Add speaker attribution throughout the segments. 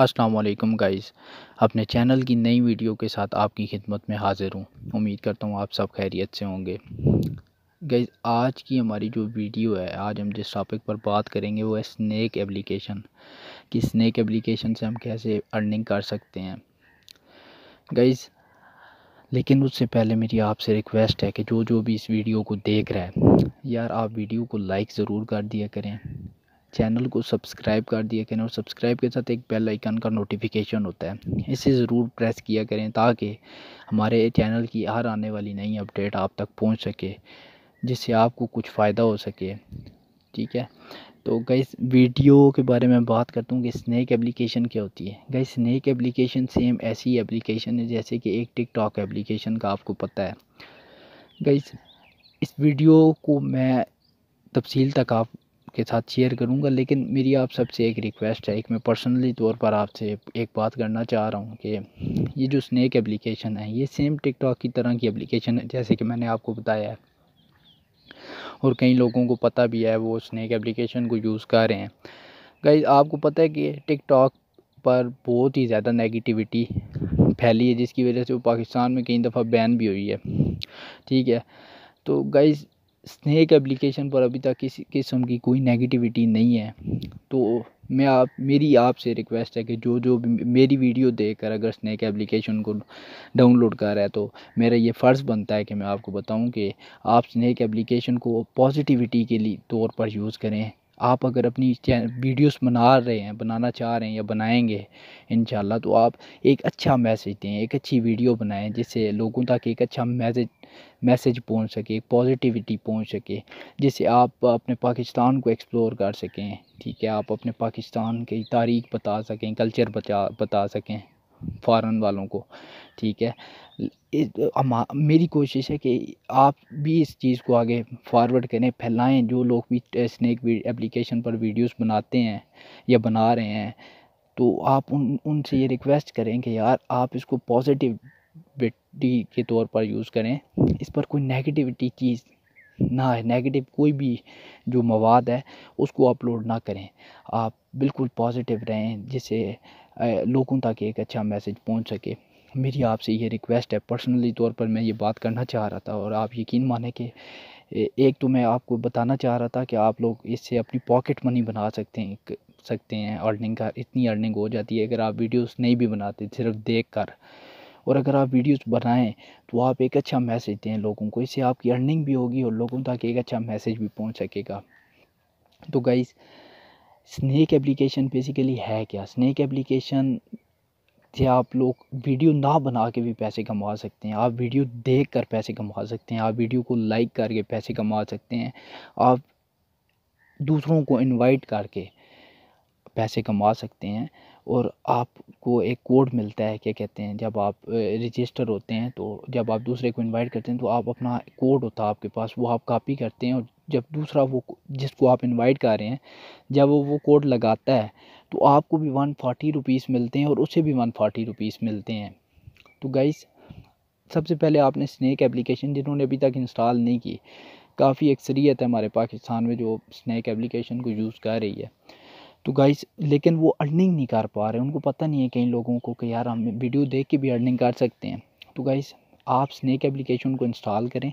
Speaker 1: असलकम गाइस अपने चैनल की नई वीडियो के साथ आपकी खिदमत में हाज़िर हूँ उम्मीद करता हूँ आप सब खैरियत से होंगे गाइस आज की हमारी जो वीडियो है आज हम जिस टॉपिक पर बात करेंगे वो है स्नैक एप्लीकेशन कि स्नैक एप्लीकेशन से हम कैसे अर्निंग कर सकते हैं गाइस लेकिन उससे पहले मेरी आपसे रिक्वेस्ट है कि जो जो भी इस वीडियो को देख रहा है यार आप वीडियो को लाइक ज़रूर कर दिया करें चैनल को सब्सक्राइब कर दिया करें और सब्सक्राइब के साथ एक बेल आइकन का नोटिफिकेशन होता है इसे ज़रूर प्रेस किया करें ताकि हमारे चैनल की हर आने वाली नई अपडेट आप तक पहुंच सके जिससे आपको कुछ फ़ायदा हो सके ठीक है तो गई वीडियो के बारे में बात करता हूँ कि स्नैक एप्लीकेशन क्या होती है गई स्नैक एप्लीकेशन सेम ऐसी एप्लीकेशन है जैसे कि एक टिकटॉक एप्लीकेशन का आपको पता है गई इस वीडियो को मैं तफसील तक आप के साथ शेयर करूँगा लेकिन मेरी आप सबसे एक रिक्वेस्ट है एक मैं पर्सनली तौर पर आपसे एक बात करना चाह रहा हूँ कि ये जो स्नैक एप्लीकेशन है ये सेम टिकटॉक की तरह की एप्लीकेशन है जैसे कि मैंने आपको बताया है और कई लोगों को पता भी है वो स्नैक एप्लीकेशन को यूज़ कर रहे हैं गाइज आपको पता है कि टिकटॉक पर बहुत ही ज़्यादा नेगेटिविटी फैली है जिसकी वजह से वो पाकिस्तान में कई दफ़ा बैन भी हुई है ठीक है तो गाइज़ स्नैक एप्लीकेशन पर अभी तक किसी किस्म की कोई नेगेटिविटी नहीं है तो मैं आप मेरी आपसे रिक्वेस्ट है कि जो जो मेरी वीडियो देखकर अगर स्नैक एप्लीकेशन को डाउनलोड कर रहा है तो मेरा ये फ़र्ज़ बनता है कि मैं आपको बताऊं कि आप स्नैक एप्लीकेशन को पॉजिटिविटी के लिए तौर पर यूज़ करें आप अगर अपनी वीडियोस बना रहे हैं बनाना चाह रहे हैं या बनाएंगे इन तो आप एक अच्छा मैसेज दें एक अच्छी वीडियो बनाएं जिससे लोगों तक एक अच्छा मैसेज मैसेज पहुंच सके एक पॉजिटिविटी पहुंच सके जिससे आप अपने पाकिस्तान को एक्सप्लोर कर सकें ठीक है आप अपने पाकिस्तान की तारीख बता सकें कल्चर बता बता सकें फ़ॉरेन वालों को ठीक है मेरी कोशिश है कि आप भी इस चीज़ को आगे फॉरवर्ड करें फैलाएं जो लोग भी स्नैक एप्लीकेशन पर वीडियोस बनाते हैं या बना रहे हैं तो आप उन उनसे ये रिक्वेस्ट करें कि यार आप इसको पॉजिटिव के तौर पर यूज़ करें इस पर कोई नेगेटिविटी चीज़ ना है नेगेटिव कोई भी जो मवाद है उसको अपलोड ना करें आप बिल्कुल पॉजिटिव रहें जिसे लोगों तक एक अच्छा मैसेज पहुंच सके मेरी आपसे ये रिक्वेस्ट है पर्सनली तौर पर मैं ये बात करना चाह रहा था और आप यकीन माने कि एक तो मैं आपको बताना चाह रहा था कि आप लोग इससे अपनी पॉकेट मनी बना सकते हैं सकते हैं अर्निंग का इतनी अर्निंग हो जाती है अगर आप वीडियोस नहीं भी बनाते सिर्फ देख कर और अगर आप वीडियोस बनाएं तो आप एक अच्छा मैसेज दें लोगों को इससे आपकी अर्निंग भी होगी और लोगों तक एक अच्छा मैसेज भी पहुंच सकेगा तो गाइज़ स्नैक एप्लीकेशन बेसिकली है क्या स्नैक एप्लीकेशन से आप लोग वीडियो ना बना के भी पैसे कमा सकते हैं आप वीडियो देख कर पैसे कमा सकते हैं आप वीडियो को लाइक करके पैसे कमा सकते हैं आप दूसरों को इनवाइट करके पैसे कमा सकते हैं और आपको एक कोड मिलता है क्या कहते हैं जब आप रजिस्टर होते हैं तो जब आप दूसरे को इनवाइट करते हैं तो आप अपना कोड होता है आपके पास वो आप कॉपी करते हैं और जब दूसरा वो जिसको आप इनवाइट कर रहे हैं जब वो कोड लगाता है तो आपको भी वन फोर्टी रुपीज़ मिलते हैं और उसे भी वन फोर्टी रुपीज़ मिलते हैं तो गाइस सबसे पहले आपने स्नैक एप्लीकेशन जिन्होंने अभी तक इंस्टॉल नहीं की काफ़ी अक्सरियत है हमारे पाकिस्तान में जो स्नैक एप्लीकेशन को यूज़ कर रही है तो गाइस लेकिन वो अर्निंग नहीं कर पा रहे उनको पता नहीं है कई लोगों को कि यार हम वीडियो देख के भी अर्निंग कर सकते हैं तो गाइस आप स्नैक एप्लीकेशन को इंस्टॉल करें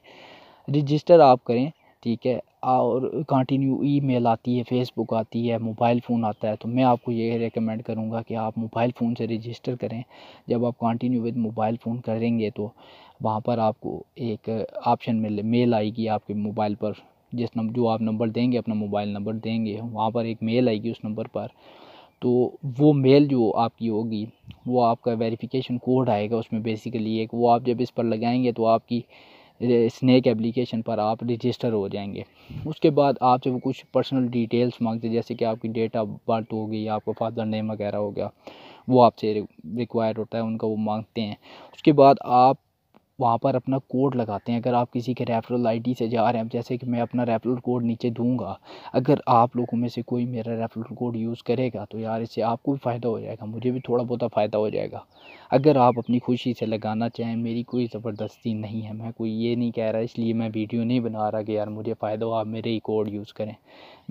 Speaker 1: रजिस्टर आप करें ठीक है और कंटिन्यू ईमेल आती है फेसबुक आती है मोबाइल फ़ोन आता है तो मैं आपको ये रिकमेंड करूँगा कि आप मोबाइल फ़ोन से रजिस्टर करें जब आप कंटिन्यू विद मोबाइल फ़ोन करेंगे तो वहाँ पर आपको एक ऑप्शन मिले मेल आएगी आपके मोबाइल पर जिस नंबर जो आप नंबर देंगे अपना मोबाइल नंबर देंगे वहाँ पर एक मेल आएगी उस नंबर पर तो वो मेल जो आपकी होगी वो आपका वेरिफिकेशन कोड आएगा उसमें बेसिकली एक वो आप जब इस पर लगाएंगे तो आपकी स्नैक एप्लीकेशन पर आप रजिस्टर हो जाएंगे उसके बाद आपसे वो कुछ पर्सनल डिटेल्स मांगते जैसे कि आपकी डेट ऑफ बर्थ हो गई आपका फादर नेम वगैरह हो गया वो आपसे रिक्वायर होता है उनका वो मांगते हैं उसके बाद आप वहाँ पर अपना कोड लगाते हैं अगर आप किसी के रेफ़रल आईडी से जा रहे हैं जैसे कि मैं अपना रेफ़रल कोड नीचे दूंगा अगर आप लोगों में से कोई मेरा रेफ़रल कोड यूज़ करेगा तो यार इससे आपको भी फ़ायदा हो जाएगा मुझे भी थोड़ा बहुत फ़ायदा हो जाएगा अगर आप अपनी खुशी से लगाना चाहें मेरी कोई ज़बरदस्ती नहीं है मैं कोई ये नहीं कह रहा इसलिए मैं वीडियो नहीं बना रहा कि यार मुझे फ़ायदा हो आप मेरे ही कोड यूज़ करें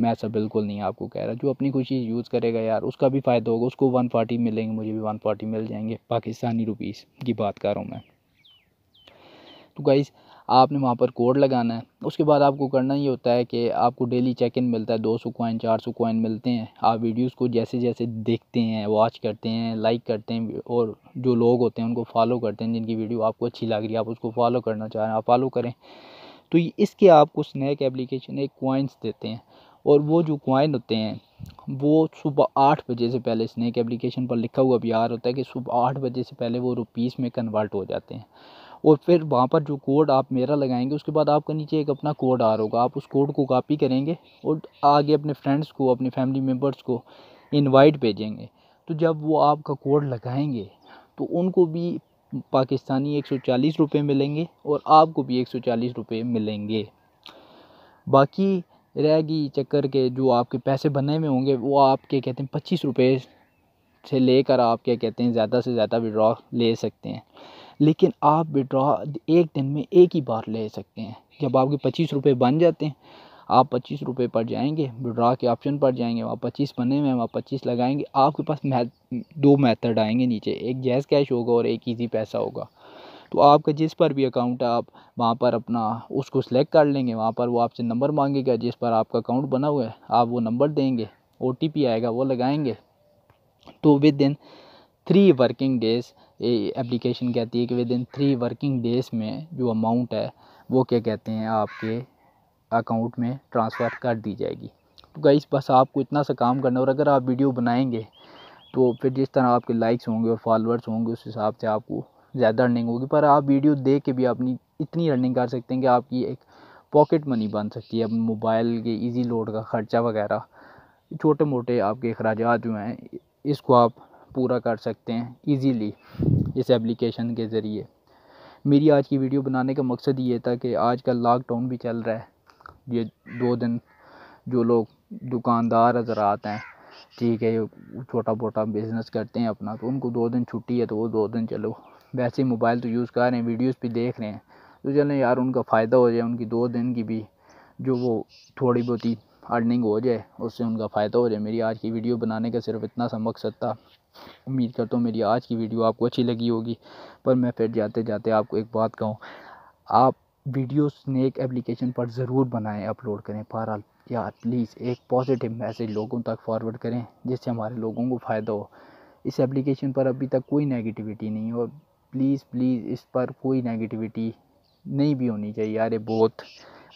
Speaker 1: मैं ऐसा बिल्कुल नहीं आपको कह रहा जो अपनी खुशी यूज़ करेगा यार उसका भी फ़ायदा होगा उसको वन मिलेंगे मुझे भी वन मिल जाएंगे पाकिस्तानी रुपीज़ की बात कर रहा हूँ मैं तो गाइस आपने वहाँ पर कोड लगाना है उसके बाद आपको करना ये होता है कि आपको डेली चेक इन मिलता है दो सौ कोइन चार सौ कोइन मिलते हैं आप वीडियोस को जैसे जैसे देखते हैं वॉच करते हैं लाइक करते हैं और जो लोग होते हैं उनको फॉलो करते हैं जिनकी वीडियो आपको अच्छी लग रही है आप उसको फॉलो करना चाह रहे हैं आप फॉलो करें तो इसके आपको स्नैक एप्लीकेशन एक कोइंस देते हैं और वो जो कोइन होते हैं वो सुबह आठ बजे से पहले स्नैक एप्लीकेशन पर लिखा हुआ भी आ रहा होता है कि सुबह आठ बजे से पहले वो रुपीस में कन्वर्ट हो जाते हैं और फिर वहाँ पर जो कोड आप मेरा लगाएंगे उसके बाद आपका नीचे एक अपना कोड आ रहा होगा आप उस कोड को कॉपी करेंगे और आगे अपने फ्रेंड्स को अपने फैमिली मेम्बर्स को इनवाइट भेजेंगे तो जब वो आपका कोड लगाएंगे तो उनको भी पाकिस्तानी एक सौ चालीस रुपये मिलेंगे और आपको भी एक सौ चालीस रुपये मिलेंगे बाकी रहेगी चक्कर के जो आपके पैसे बने हुए होंगे वो आप क्या कहते हैं पच्चीस रुपये से लेकर आप क्या कहते हैं ज़्यादा से ज़्यादा विड्रॉ ले सकते हैं लेकिन आप विड्रॉ एक दिन में एक ही बार ले सकते हैं जब आपके पच्चीस रुपये बन जाते हैं आप पच्चीस रुपये पर जाएंगे विड्रॉ के ऑप्शन पर जाएंगे वहाँ पच्चीस बने हुए हैं वहाँ पच्चीस लगाएंगे आपके पास मैथ दो मेथड आएंगे नीचे एक जैज़ कैश होगा और एक ईजी पैसा होगा तो आपका जिस पर भी अकाउंट है आप वहाँ पर अपना उसको सेलेक्ट कर लेंगे वहाँ पर वो आपसे नंबर मांगेगा जिस पर आपका अकाउंट बना हुआ है आप वो नंबर देंगे ओ आएगा वो लगाएंगे तो within three working days application कहती है कि within three working days में जो अमाउंट है वो क्या कहते हैं आपके अकाउंट में ट्रांसफ़र कर दी जाएगी तो गाइस बस आपको इतना सा काम करना और अगर आप वीडियो बनाएंगे तो फिर जिस तरह आपके लाइक्स होंगे और फॉलोअर्स होंगे उस हिसाब से आपको ज़्यादा अर्निंग होगी पर आप वीडियो देख के भी अपनी इतनी अर्निंग कर सकते हैं कि आपकी एक पॉकेट मनी बन सकती है मोबाइल के इजी लोड का ख़र्चा वगैरह छोटे मोटे आपके अखराज जो हैं इसको आप पूरा कर सकते हैं इजीली इस एप्लीकेशन के ज़रिए मेरी आज की वीडियो बनाने का मकसद ये था कि आज का लॉकडाउन भी चल रहा है ये दो दिन जो लोग दुकानदार हजरात हैं ठीक है छोटा मोटा बिज़नेस करते हैं अपना तो उनको दो दिन छुट्टी है तो वो दो दिन चलो वैसे ही मोबाइल तो यूज़ कर रहे हैं वीडियोज़ भी देख रहे हैं तो चलें यार उनका फ़ायदा हो जाए उनकी दो दिन की भी जो वो थोड़ी बहुत ही अर्निंग हो जाए उससे उनका फ़ायदा हो जाए मेरी आज की वीडियो बनाने का सिर्फ इतना सा मकसद था उम्मीद करता हूँ मेरी आज की वीडियो आपको अच्छी लगी होगी पर मैं फिर जाते जाते आपको एक बात कहूँ आप वीडियो स्नैक एप्लीकेशन पर ज़रूर बनाएं अपलोड करें बहरहाल यार प्लीज़ एक पॉजिटिव मैसेज लोगों तक फॉरवर्ड करें जिससे हमारे लोगों को फ़ायदा हो इस एप्लीकेशन पर अभी तक कोई नेगेटिविटी नहीं और प्लीज़ प्लीज़ इस पर कोई नेगेटिविटी नहीं भी होनी चाहिए यार ये बहुत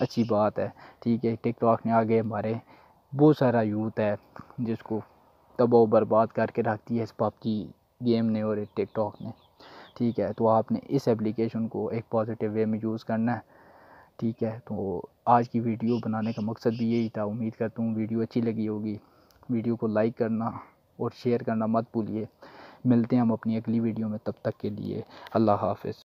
Speaker 1: अच्छी बात है ठीक है टिकटॉक ने आगे हमारे बहुत सारा यूथ है जिसको तब बर्बाद करके रखती है इस पबजी गेम ने और टिकटॉक ने ठीक है तो आपने इस एप्लीकेशन को एक पॉजिटिव वे में यूज़ करना है ठीक है तो आज की वीडियो बनाने का मकसद भी यही था उम्मीद करता हूँ वीडियो अच्छी लगी होगी वीडियो को लाइक करना और शेयर करना मत भूलिए मिलते हैं हम अपनी अगली वीडियो में तब तक के लिए अल्लाह हाफिज़